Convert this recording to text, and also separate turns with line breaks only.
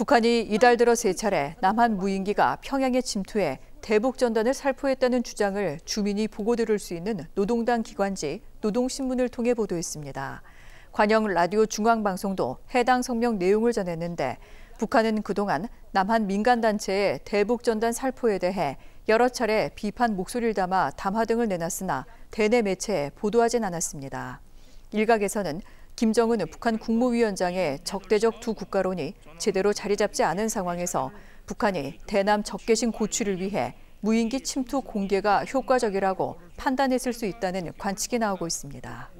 북한이 이달 들어 세 차례 남한 무인기가 평양에 침투해 대북 전단을 살포했다는 주장을 주민이 보고 들을 수 있는 노동당 기관지 노동신문을 통해 보도했습니다. 관영 라디오 중앙방송도 해당 성명 내용을 전했는데 북한은 그동안 남한 민간단체의 대북 전단 살포에 대해 여러 차례 비판 목소리를 담아 담화 등을 내놨으나 대내 매체에 보도하진 않았습니다. 일각에서는 김정은 북한 국무위원장의 적대적 두 국가론이 제대로 자리 잡지 않은 상황에서 북한이 대남 적개심 고취를 위해 무인기 침투 공개가 효과적이라고 판단했을 수 있다는 관측이 나오고
있습니다.